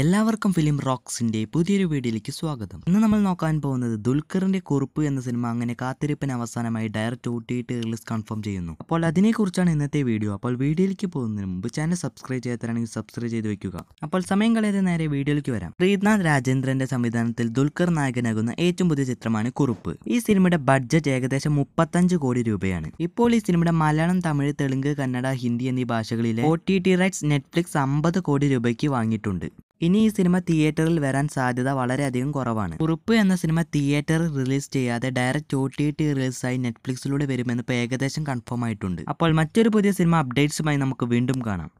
എല്ലാവർക്കും ഫിലിം റോക്സിന്റെ പുതിയൊരു വീഡിയോയിലേക്ക് സ്വാഗതം ഇന്ന് നമ്മൾ നോക്കാൻ പോകുന്നത് ദുൽഖറിന്റെ കുറിപ്പ് എന്ന സിനിമ അങ്ങനെ കാത്തിരിപ്പിന് അവസാനമായി direct O T T release confirm ചെയ്യുന്നു അപ്പോൾ അതിനെക്കുറിച്ചാണ് ഇന്നത്തെ വീഡിയോ അപ്പോൾ വീഡിയോയിലേക്ക് പോകുന്നതിന് മുമ്പ് ചാനൽ സബ്സ്ക്രൈബ് ചെയ്യാത്തവരാണെങ്കിൽ സബ്സ്ക്രൈബ് ചെയ്ത് വെക്കുക അപ്പോൾ സമയം കളയാതെ നേരെ വീഡിയോയിലേക്ക് വരാം ശ്രീനാഥ് രാജേന്ദ്രന്റെ സംവിധാനത്തിൽ ദുൽഖർ നായകനാകുന്ന ഏറ്റവും പുതിയ ചിത്രമാണ് കുറിപ്പ് ഈ സിനിമയുടെ ബഡ്ജറ്റ് ഏകദേശം മുപ്പത്തഞ്ച് കോടി രൂപയാണ് ഇപ്പോൾ ഈ സിനിമയുടെ മലയാളം തമിഴ് തെലുങ്ക് കന്നഡ ഹിന്ദി എന്നീ ഭാഷകളിലെ O T T rights Netflix അമ്പത് കോടി രൂപയ്ക്ക് വാങ്ങിയിട്ടുണ്ട് ഇനി ഈ സിനിമ തിയേറ്ററിൽ വരാൻ സാധ്യത വളരെയധികം കുറവാണ് ഉറുപ്പ് എന്ന സിനിമ തിയേറ്ററിൽ റിലീസ് ചെയ്യാതെ ഡയറക്റ്റ് ഒ ടി ടി റിലീസായി നെറ്റ്ഫ്ലിക്സിലൂടെ വരുമെന്ന് ഇപ്പോൾ ഏകദേശം കൺഫേം ആയിട്ടുണ്ട് അപ്പോൾ മറ്റൊരു പുതിയ സിനിമ അപ്ഡേറ്റ്സുമായി നമുക്ക് വീണ്ടും കാണാം